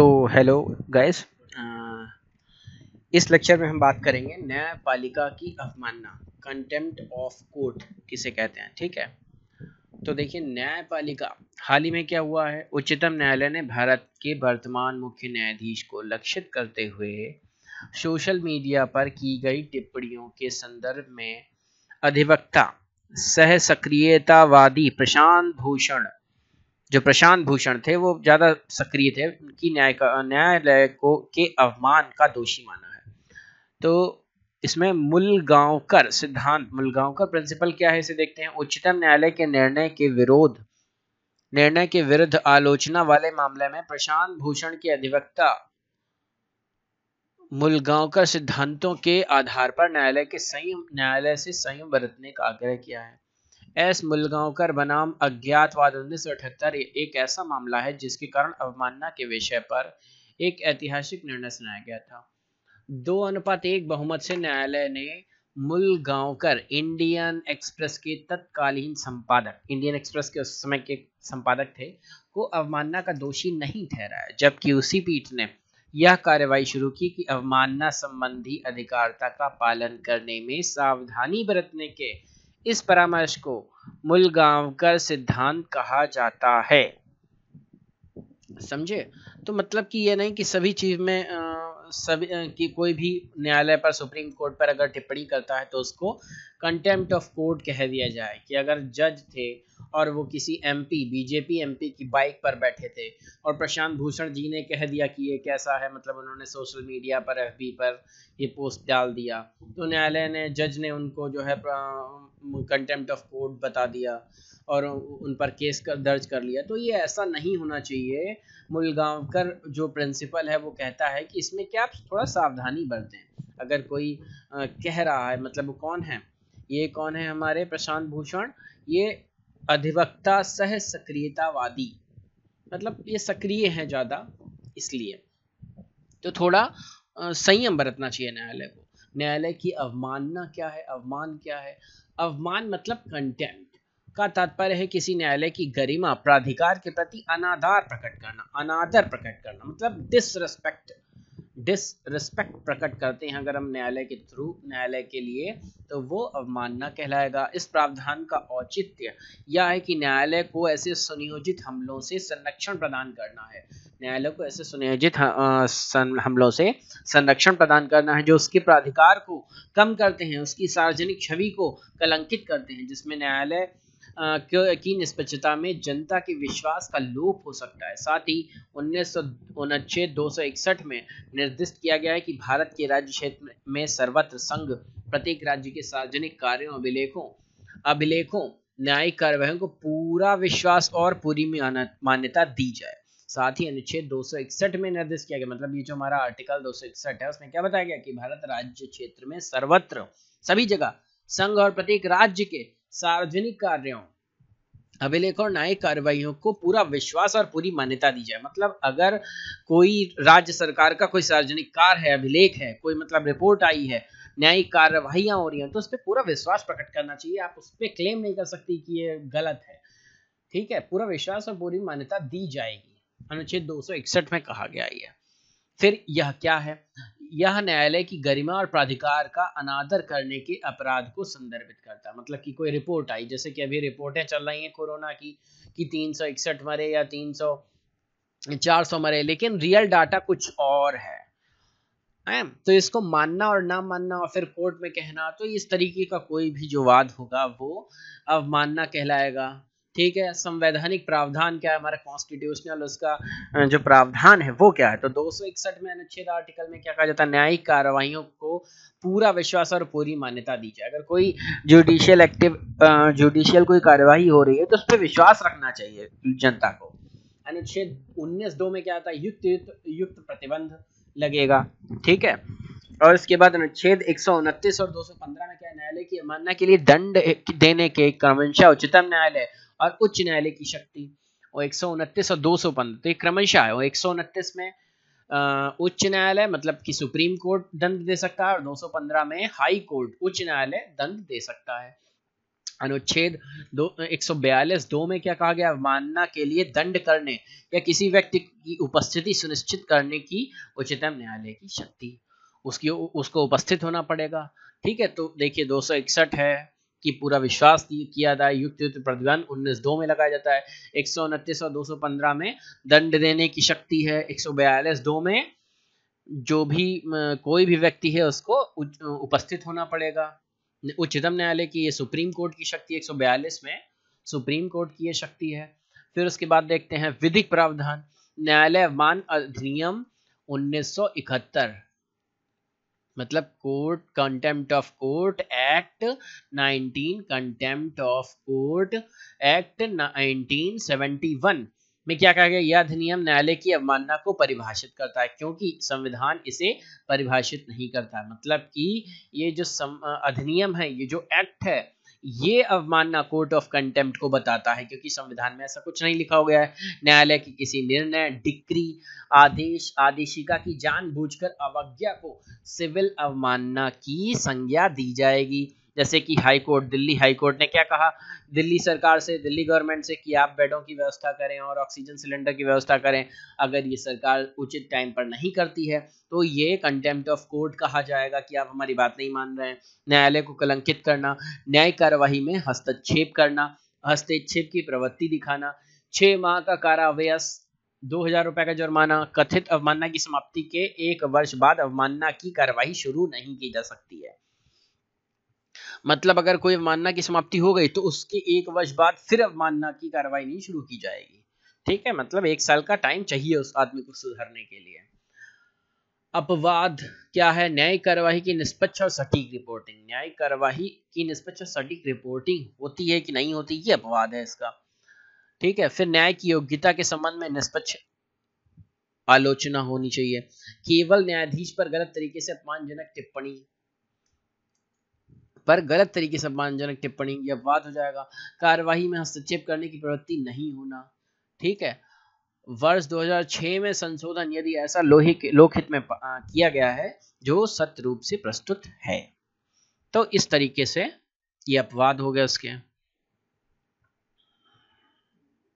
सो hello guys इस lecture में हम बात करेंगे न्यायपालिका की अवमानना कंटेम्प्ट ऑफ कोर्ट किसे कहते हैं ठीक है तो देखिए न्यायपालिका हाल ही में क्या हुआ है उच्चतम न्यायालय ने भारत के वर्तमान मुख्य न्यायाधीश को लक्षित करते हुए सोशल मीडिया पर की गई टिप्पणियों के संदर्भ में अधिवक्ता सह सक्रियतावादी प्रशांत भूषण जो प्रशांत भूषण थे वो ज़्यादा सक्रिय थे उनकी न्याय का न्यायालय को के अवमान का दोषी माना है तो इसमें मुलगांवकर सिद्धांत मुलगांवकर प्रिंसिपल क्या है इसे देखते हैं उच्चतम न्यायालय के निर्णय के विरोध निर्णय के विरुद्ध आलोचना वाले मामले में प्रशांत भूषण के अधिवक्ता मुलगांवकर सिद्धांतों के आधार पर न्यायालय के संयम न्यायालय से संयम बरतने का आग्रह किया है एस मुलगांवकर बनाम अज्ञातवाद उन्नीस एक ऐसा मामला है जिसके कारण अवमानना के विषय पर एक ऐतिहासिक निर्णय सुनाया गया था दो अनुपात एक बहुमत से न्यायालय ने मुलगांवकर इंडियन एक्सप्रेस के तत्कालीन संपादक इंडियन एक्सप्रेस के उस समय के संपादक थे को अवमानना का दोषी नहीं ठहराया जबकि उसी पीठ ने यह कार्यवाही शुरू की कि अवमानना संबंधी अधिकारता का पालन करने में सावधानी बरतने के इस परामर्श को मुलगांवकर सिद्धांत कहा जाता है समझे तो मतलब कि यह नहीं कि सभी चीज में आ, सभी कि कोई भी न्यायालय पर सुप्रीम कोर्ट पर अगर टिप्पणी करता है तो उसको कंटेम्प्ट ऑफ कोर्ट कह दिया जाए कि अगर जज थे और वो किसी एमपी बीजेपी एमपी की बाइक पर बैठे थे और प्रशांत भूषण जी ने कह दिया कि ये कैसा है मतलब उन्होंने सोशल मीडिया पर एफ पर ये पोस्ट डाल दिया तो न्यायालय ने जज ने उनको जो है कंटेम्प्ट ऑफ कोर्ट बता दिया और उन पर केस कर दर्ज कर लिया तो ये ऐसा नहीं होना चाहिए मुलगांवकर जो प्रिंसिपल है वो कहता है कि इसमें क्या आप थोड़ा सावधानी बरतें अगर कोई आ, कह रहा है मतलब वो कौन है ये कौन है हमारे प्रशांत भूषण ये अधिवक्ता सह सक्रियतावादी मतलब ये सक्रिय हैं ज़्यादा इसलिए तो थोड़ा संयम बरतना चाहिए न्यायालय को न्यायालय की अवमानना क्या है अवमान क्या है अवमान मतलब कंटेंट का तात्पर्य है किसी न्यायालय की गरिमा प्राधिकार के प्रति अनादार प्रकट करना अनादर प्रकट करना मतलब डिसरेस्पेक्ट डिसरिस्पेक्ट प्रकट करते हैं अगर हम न्यायालय के थ्रू न्यायालय के लिए तो वो अवमानना कहलाएगा इस प्रावधान का औचित्य यह है कि न्यायालय को ऐसे सुनियोजित हमलों से संरक्षण प्रदान करना है न्यायालय को ऐसे सुनियोजित हमलों से संरक्षण प्रदान करना है जो उसके प्राधिकार को कम करते हैं उसकी सार्वजनिक छवि को कलंकित करते हैं जिसमें न्यायालय की निष्पक्षता में जनता के विश्वास का लोप हो सकता है साथ ही उन्नीस सौ में निर्दिष्ट किया गया है कि भारत के राज्य क्षेत्र में सर्वत्र संघ प्रत्येक राज्य के सार्वजनिक कार्यों अभिलेखों अभिलेखों न्यायिक कार्यवाही को पूरा विश्वास और पूरी मान्यता दी जाए साथ ही अनुच्छेद 261 में निर्देश किया गया मतलब ये जो हमारा आर्टिकल 261 है उसमें क्या बताया गया कि भारत राज्य क्षेत्र में सर्वत्र सभी जगह संघ और प्रत्येक राज्य के सार्वजनिक कार्यों अभिलेख और न्यायिक कार्रवाइयों को पूरा विश्वास और पूरी मान्यता दी जाए मतलब अगर कोई राज्य सरकार का कोई सार्वजनिक कार्य है अभिलेख है कोई मतलब रिपोर्ट आई है न्यायिक कार्रवाइयाँ हो रही हैं तो उस पर पूरा विश्वास प्रकट करना चाहिए आप उस पर क्लेम नहीं कर सकती कि ये गलत है ठीक है पूरा विश्वास और पूरी मान्यता दी जाएगी अनुच्छेद दो में कहा गया यह फिर यह क्या है यह न्यायालय की गरिमा और प्राधिकार का अनादर करने के अपराध को संदर्भित करता है मतलब कि कोई रिपोर्ट आई जैसे कि अभी रिपोर्टें चल रही हैं कोरोना की कि तीन सौ इकसठ मरे या तीन सौ चार सौ मरे लेकिन रियल डाटा कुछ और है है तो इसको मानना और ना मानना और फिर कोर्ट में कहना तो इस तरीके का कोई भी जो वाद होगा वो अवमानना कहलाएगा ठीक है संवैधानिक प्रावधान क्या है हमारा कॉन्स्टिट्यूशनल उसका जो प्रावधान है वो क्या है तो दो सौ इकसठ में अनुच्छेद आर्टिकल में क्या कहा जाता है न्यायिक कार्रवाई को पूरा विश्वास और पूरी मान्यता दी जाए अगर कोई जुडिशियल एक्टिव जुडिशियल कोई कार्यवाही हो रही है तो उस पर विश्वास रखना चाहिए जनता को अनुच्छेद उन्नीस दो में क्या आता है युक्त युक्त युक्त प्रतिबंध लगेगा ठीक है और इसके बाद अनुच्छेद एक और दो में क्या न्यायालय की अमानना के लिए दंड देने के क्रमशः उच्चतम न्यायालय और उच्च न्यायालय की शक्ति और एक और दो तो ये क्रमशः है और एक में उच्च न्यायालय मतलब कि सुप्रीम कोर्ट दंड दे सकता है और 215 में हाई कोर्ट उच्च न्यायालय दंड दे सकता है अनुच्छेद दो एक में क्या कहा गया मानना के लिए दंड करने या किसी व्यक्ति की उपस्थिति सुनिश्चित करने की उच्चतम न्यायालय की शक्ति उसकी उसको उपस्थित होना पड़ेगा ठीक है तो देखिए दो है की पूरा विश्वास किया था युक्त युक्त प्रतिबंध उन्नीस दो में लगाया जाता है एक सौ उनतीस और दो सौ पंद्रह में दंड देने की शक्ति है एक सौ बयालीस दो में जो भी कोई भी व्यक्ति है उसको उपस्थित होना पड़ेगा उच्चतम न्यायालय की ये सुप्रीम कोर्ट की शक्ति एक सौ बयालीस में सुप्रीम कोर्ट की ये शक्ति है फिर उसके बाद देखते हैं विधिक प्रावधान न्यायालय मान अधिनियम 1971 मतलब court contempt of court act 19 contempt of court act 1971 में क्या कहा गया यह अधिनियम न्यायालय की अवमानना को परिभाषित करता है क्योंकि संविधान इसे परिभाषित नहीं करता मतलब कि ये जो अधिनियम है ये जो एक्ट है ये अवमानना कोर्ट ऑफ कंटेम्प्ट को बताता है क्योंकि संविधान में ऐसा कुछ नहीं लिखा हो गया है न्यायालय की किसी निर्णय डिक्री आदेश आदेशिका की जानबूझकर अवज्ञा को सिविल अवमानना की संज्ञा दी जाएगी जैसे कि high court Delhi high court ने क्या कहा दिल्ली सरकार से दिल्ली गवर्नमेंट से कि आप बेडों की व्यवस्था करें और ऑक्सीजन सिलेंडर की व्यवस्था करें अगर ये सरकार उचित टाइम पर नहीं करती है तो ये कंटेम्प्ट ऑफ कोर्ट कहा जाएगा कि आप हमारी बात नहीं मान रहे हैं न्यायालय को कलंकित करना न्याय कार्यवाही में हस्तक्षेप करना हस्तक्षेप की प्रवृत्ति दिखाना छह माह का कारावयस दो हजार रुपए का जुर्माना कथित अवमानना की समाप्ति के एक वर्ष बाद अवमानना की कार्रवाई शुरू नहीं की जा सकती है मतलब अगर कोई अवमानना की समाप्ति हो गई तो उसके एक वर्ष बाद फिर अवमानना की कार्रवाई नहीं शुरू की जाएगी ठीक है मतलब एक साल का टाइम चाहिए उस आदमी को सुधारने के लिए अपवाद क्या है न्यायिक कार्यवाही की निष्पक्ष और सटीक रिपोर्टिंग न्यायिक कार्यवाही की निष्पक्ष और सटीक रिपोर्टिंग होती है कि नहीं होती ये अपवाद है इसका ठीक है फिर न्याय की योग्यता के संबंध में निष्पक्ष आलोचना होनी चाहिए केवल न्यायाधीश पर गलत तरीके से अपमानजनक टिप्पणी पर गलत तरीके से अपमानजनक टिप्पणी या वाद हो जाएगा कार्यवाही में हस्तक्षेप करने की प्रवृत्ति नहीं होना ठीक है वर्ष 2006 में संशोधन यदि ऐसा लोहित लोकहित में किया गया है जो सत्य रूप से प्रस्तुत है तो इस तरीके से ये अपवाद हो गया उसके